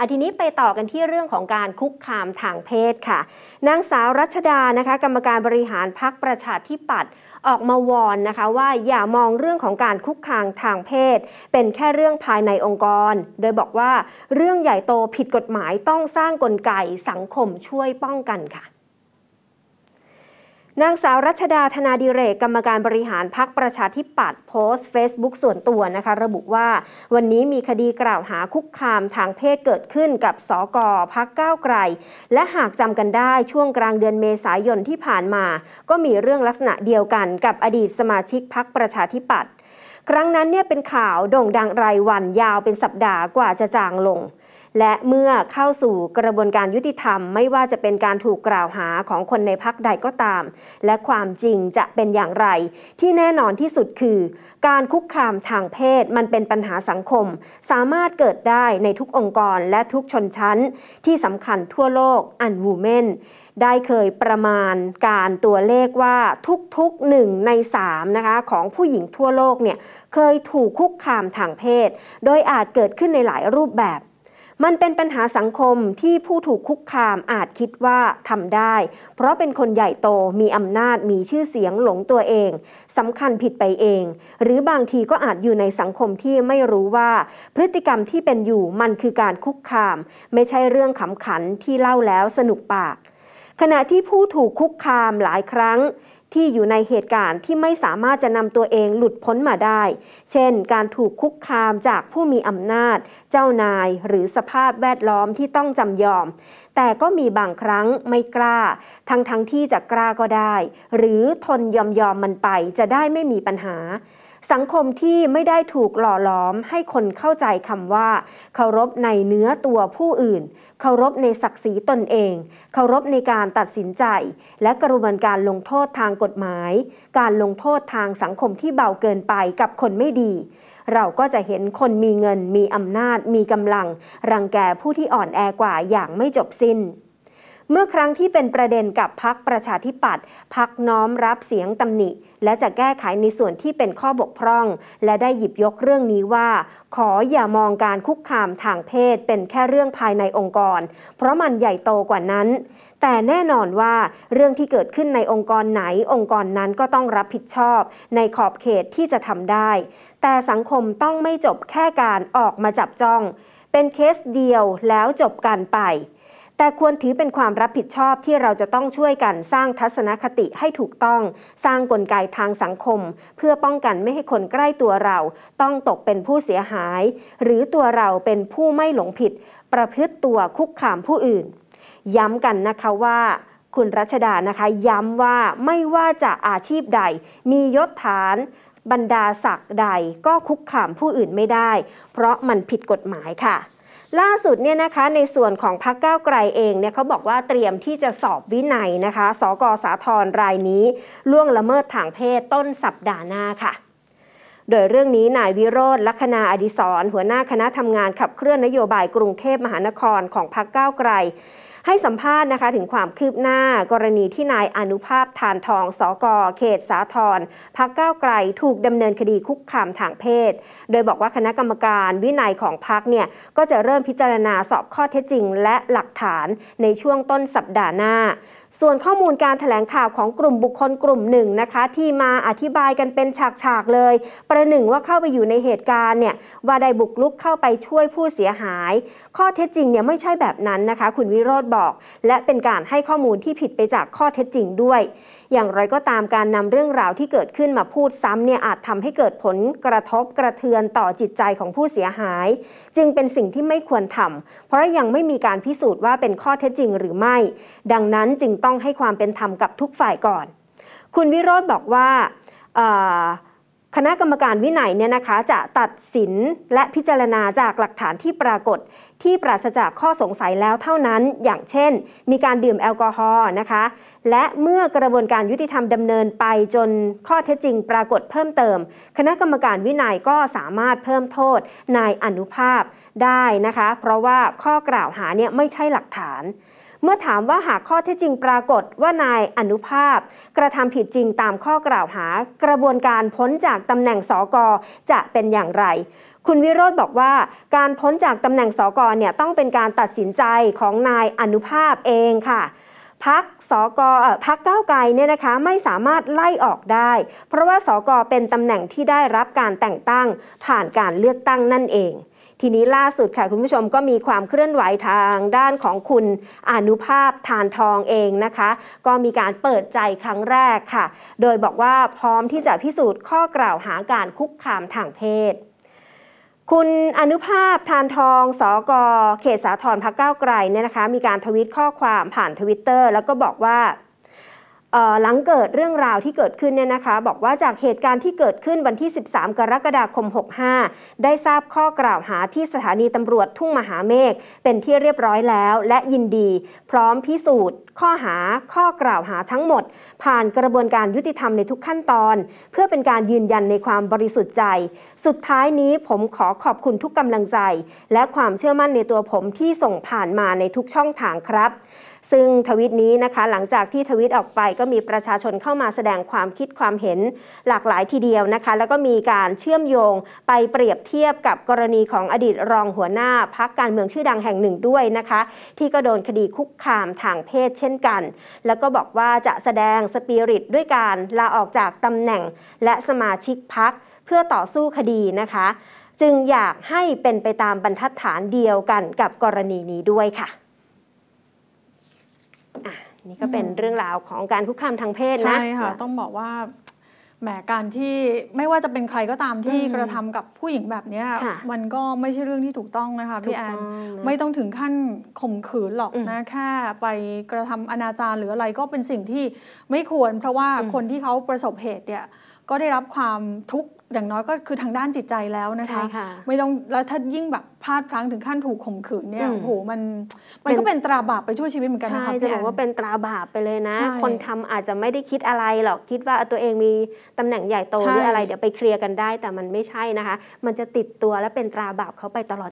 อาทีนี้ไปต่อกันที่เรื่องของการคุกคามทางเพศค่ะนางสาวรัชดานะคะ กรรมการบริหารพักประชาธิปัตย์ออกมาวอนนะคะ ว่าอย่ามองเรื่องของการคุกคามทางเพศ เป็นแค่เรื่องภายในองค์กร โดยบอกว่าเรื่องใหญ่โตผิดกฎหมายต้องสร้างกลไกสังคมช่วยป้องกันค่ะนางสาวรัชดาธนาดิเรกกรรมการบริหารพักประชาธิปัตย์โพสต์ Facebook ส่วนตัวนะคะระบุว่า วันนี้มีคดีกล่าวหาคุกคามทางเพศเกิดขึ้นกับสกพักก้าวไกล และหากจำกันได้ช่วงกลางเดือนเมษายนที่ผ่านมา ก็มีเรื่องลักษณะเดียวกันกับอดีตสมาชิกพักประชาธิปัตย์ครั้งนั้นเนี่ยเป็นข่าวโด่งดังรายวันยาวเป็นสัปดาห์กว่าจะจางลงและเมื่อเข้าสู่กระบวนการยุติธรรม ไม่ว่าจะเป็นการถูกกล่าวหาของคนในพักใดก็ตาม และความจริงจะเป็นอย่างไร ที่แน่นอนที่สุดคือ การคุกคามทางเพศมันเป็นปัญหาสังคม สามารถเกิดได้ในทุกองค์กรและทุกชนชั้น ที่สำคัญทั่วโลกอันวูเมนได้เคยประมาณการตัวเลขว่าทุกๆหนึ่งในสามนะคะของผู้หญิงทั่วโลกเนี่ยเคยถูกคุกคามทางเพศ โดยอาจเกิดขึ้นในหลายรูปแบบมันเป็นปัญหาสังคมที่ผู้ถูกคุกคามอาจคิดว่าทำได้ เพราะเป็นคนใหญ่โตมีอำนาจมีชื่อเสียงหลงตัวเองสำคัญผิดไปเอง หรือบางทีก็อาจอยู่ในสังคมที่ไม่รู้ว่า พฤติกรรมที่เป็นอยู่มันคือการคุกคาม ไม่ใช่เรื่องขำขันที่เล่าแล้วสนุกปาก ขณะที่ผู้ถูกคุกคามหลายครั้งที่อยู่ในเหตุการณ์ที่ไม่สามารถจะนำตัวเองหลุดพ้นมาได้ เช่น การถูกคุกคามจากผู้มีอำนาจ เจ้านายหรือสภาพแวดล้อมที่ต้องจำยอม แต่ก็มีบางครั้งไม่กล้า ทั้งทั้งที่จะกล้าก็ได้ หรือทนยอมยอมมันไปจะได้ไม่มีปัญหาสังคมที่ไม่ได้ถูกหล่อหลอม ให้คนเข้าใจคำว่า เคารพในเนื้อตัวผู้อื่น เคารพในศักดิ์ศรีตนเอง เคารพในการตัดสินใจ และกระบวนการลงโทษทางกฎหมาย การลงโทษทางสังคมที่เบาเกินไปกับคนไม่ดี เราก็จะเห็นคนมีเงินมีอำนาจมีกำลัง รังแกผู้ที่อ่อนแอกว่าอย่างไม่จบสิ้นเมื่อครั้งที่เป็นประเด็นกับพักประชาธิปัตย์พักน้อมรับเสียงตำหนิ และจะแก้ไขในส่วนที่เป็นข้อบกพร่อง และได้หยิบยกเรื่องนี้ว่า ขออย่ามองการคุกคามทางเพศ เป็นแค่เรื่องภายในองค์กร เพราะมันใหญ่โตกว่านั้น แต่แน่นอนว่าเรื่องที่เกิดขึ้นในองค์กรไหนองค์กรนั้นก็ต้องรับผิดชอบ ในขอบเขตที่จะทำได้ แต่สังคมต้องไม่จบแค่การออกมาจับจ้อง เป็นเคสเดียวแล้วจบกันไปแต่ควรถือเป็นความรับผิดชอบที่เราจะต้องช่วยกันสร้างทัศนคติให้ถูกต้องสร้างกลไกทางสังคม เพื่อป้องกันไม่ให้คนใกล้ตัวเรา ต้องตกเป็นผู้เสียหาย หรือตัวเราเป็นผู้ไม่หลงผิด ประพฤติตัวคุกคามผู้อื่น ย้ำกันนะคะว่า คุณรัชดานะคะย้ำว่าไม่ว่าจะอาชีพใด มียศฐาน บรรดาศักดิ์ใดก็คุกคามผู้อื่นไม่ได้ เพราะมันผิดกฎหมายค่ะล่าสุดเนี่ยนะคะในส่วนของพักก้าวไกลเองเนี่ยเขาบอกว่าเตรียมที่จะสอบวินัยนะคะ สก สาธรรายนี้ ล่วงละเมิดทางเพศต้นสัปดาห์หน้าค่ะ โดยเรื่องนี้นายวิโรธลัคนาอดิศรหัวหน้าคณะทำงานขับเคลื่อนนโยบายกรุงเทพมหานครของพรรคก้าวไกลให้สัมภาษณ์นะคะถึงความคืบหน้า กรณีที่นายอนุภาพทานทองสอกอเขต สาทรพักก้าวไกลถูกดำเนินคดีคุกคามทางเพศ โดยบอกว่าคณะกรรมการวินัยของพักเนี่ยก็จะเริ่มพิจารณาสอบข้อเท็จจริงและหลักฐานในช่วงต้นสัปดาห์หน้าส่วนข้อมูลการถแถลงข่าวของกลุ่มบุคคลกลุ่มหนึ่งนะคะ ที่มาอธิบายกันเป็นฉากๆเลย ประหนึ่งว่าเข้าไปอยู่ในเหตุการณ์เนี่ยว่าได้บุกลุกเข้าไปช่วยผู้เสียหาย ข้อเท็จจริงเนี่ยไม่ใช่แบบนั้นนะคะ คุณวิโรธบอก และเป็นการให้ข้อมูลที่ผิดไปจากข้อเท็จจริงด้วย อย่างไรก็ตามการนำเรื่องราวที่เกิดขึ้นมาพูดซ้ำเนี่ยอาจทำให้เกิดผลกระทบกระเทือนต่อจิตใจของผู้เสียหาย จึงเป็นสิ่งที่ไม่ควรทำ เพราะยังไม่มีการพิสูจน์ว่าเป็นข้อเท็จจริงหรือไม่ ดังนั้นจึงต้องให้ความเป็นธรรมกับทุกฝ่ายก่อน คุณวิโรธบอกว่าคณะกรรมการวินัยเนี่ยนะคะจะตัดสินและพิจารณาจากหลักฐานที่ปรากฏที่ปราศจากข้อสงสัยแล้วเท่านั้น อย่างเช่น มีการดื่มแอลกอฮอล์นะคะ และเมื่อกระบวนการยุติธรรมดำเนินไปจนข้อเท็จจริง ปรากฏเพิ่มเติม คณะกรรมการวินัยก็สามารถเพิ่มโทษนายอนุภาพได้นะคะ เพราะว่าข้อกล่าวหาเนี่ยไม่ใช่หลักฐานเมื่อถามว่าหากข้อเท็จจริงปรากฏว่านายอนุภาพ กระทำผิดจริงตามข้อกล่าวหา กระบวนการพ้นจากตำแหน่งสกจะเป็นอย่างไร คุณวิโรธบอกว่า การพ้นจากตำแหน่งสกเนี่ยต้องเป็นการตัดสินใจของนายอนุภาพเองค่ะพักสกพักก้าวไกลเนี่ยนะคะไม่สามารถไล่ออกได้ เพราะว่าสกเป็นตำแหน่งที่ได้รับการแต่งตั้งผ่านการเลือกตั้งนั่นเองทีนี้ล่าสุดค่ะคุณผู้ชมก็มีความเคลื่อนไหวทางด้านของคุณอนุภาพทานทองเองนะคะ ก็มีการเปิดใจครั้งแรกค่ะ โดยบอกว่าพร้อมที่จะพิสูจน์ข้อกล่าวหาการคุกคามทางเพศ คุณอนุภาพทานทองสอกอเขตสาทรพักเก้าไกลเนี่ยนะคะ มีการทวิตข้อความผ่านทวิตเตอร์แล้วก็บอกว่าหลังเกิดเรื่องราวที่เกิดขึ้นเนี่ยนะคะ บอกว่าจากเหตุการณ์ที่เกิดขึ้นวันที่ 13 กรกฎาคม 65 ได้ทราบข้อกล่าวหาที่สถานีตำรวจทุ่งมหาเมฆเป็นที่เรียบร้อยแล้ว และยินดี พร้อมพิสูจน์ ข้อหา ข้อกล่าวหาทั้งหมด ผ่านกระบวนการยุติธรรมในทุกขั้นตอน เพื่อเป็นการยืนยันในความบริสุทธิ์ใจสุดท้ายนี้ผมขอขอบคุณทุกกำลังใจ และความเชื่อมั่นในตัวผมที่ส่งผ่านมาในทุกช่องทางครับซึ่งทวิตนี้นะคะ หลังจากที่ทวิตออกไปก็มีประชาชนเข้ามาแสดงความคิดความเห็น หลากหลายทีเดียวนะคะ แล้วก็มีการเชื่อมโยงไปเปรียบเทียบกับกรณีของอดีตรองหัวหน้าพักการเมืองชื่อดังแห่งหนึ่งด้วยนะคะ ที่ก็โดนคดีคุกคามทางเพศเช่นกัน แล้วก็บอกว่าจะแสดงสปิริตด้วยการลาออกจากตำแหน่งและสมาชิกพักเพื่อต่อสู้คดีนะคะ จึงอยากให้เป็นไปตามบรรทัดฐานเดียวกันกับกรณีนี้ด้วยค่ะอ่ะนี่ก็เป็นเรื่องราวของการคุกคามทางเพศนะใช่ค่ะ ต้องบอกว่าแหมการที่ไม่ว่าจะเป็นใครก็ตามที่กระทำกับผู้หญิงแบบนี้มันก็ไม่ใช่เรื่องที่ถูกต้องนะคะพี่แอนไม่ต้องถึงขั้นข่มขืนหรอกนะแค่ไปกระทำอนาจารหรืออะไรก็เป็นสิ่งที่ไม่ควร เพราะว่าคนที่เขาประสบเหตุเนี่ยก็ได้รับความทุกข์อย่างน้อยก็คือทางด้านจิตใจแล้วนะคะคะไม่ต้องแล้วถ้ายิ่งแบบพลาดพลั้งถึงขั้นถูกข่มขืนเนี่ยโอ้โหมัน มันก็เป็นตราบาปไปชั่วชีวิตเหมือนกันนะคะจะบอกว่าเป็นตราบาปไปเลยนะ คนทำอาจจะไม่ได้คิดอะไรหรอกคิดว่าตัวเองมีตำแหน่งใหญ่โตหรืออะไรเดี๋ยวไปเคลียร์กันได้ แต่มันไม่ใช่นะคะมันจะติดตัวและเป็นตราบาปเขาไปตลอด